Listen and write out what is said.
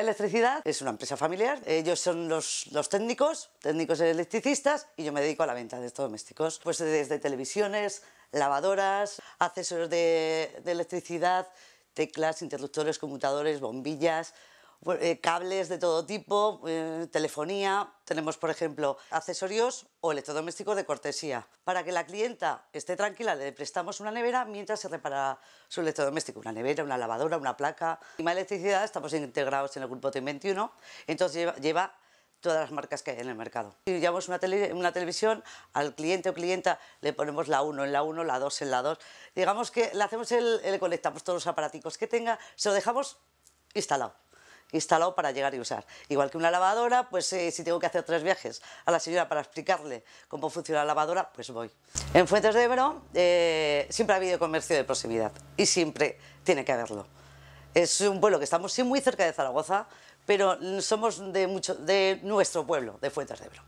Electricidad es una empresa familiar. Ellos son los, técnicos, técnicos electricistas, y yo me dedico a la venta de estos domésticos. Pues desde televisiones, lavadoras, accesorios de, de electricidad, teclas, interruptores, conmutadores, bombillas, eh, cables de todo tipo, eh, telefonía, tenemos por ejemplo accesorios o electrodomésticos de cortesía. Para que la clienta esté tranquila le prestamos una nevera mientras se repara su electrodoméstico, una nevera, una lavadora, una placa. Y más electricidad estamos integrados en el grupo t 21 entonces lleva, todas las marcas que hay en el mercado. Si llevamos una, una, televisión, al cliente o clienta le ponemos la 1 en la 1, la 2 en la 2. Digamos que le hacemos le conectamos todos los aparaticos que tenga, se lo dejamos instalado instalado para llegar y usar. Igual que una lavadora, pues eh, si tengo que hacer tres viajes a la señora para explicarle cómo funciona la lavadora, pues voy. En Fuentes de Ebro eh, siempre ha habido comercio de proximidad y siempre tiene que haberlo. Es un pueblo que estamos sí muy cerca de Zaragoza, pero somos de, mucho, de nuestro pueblo, de Fuentes de Ebro.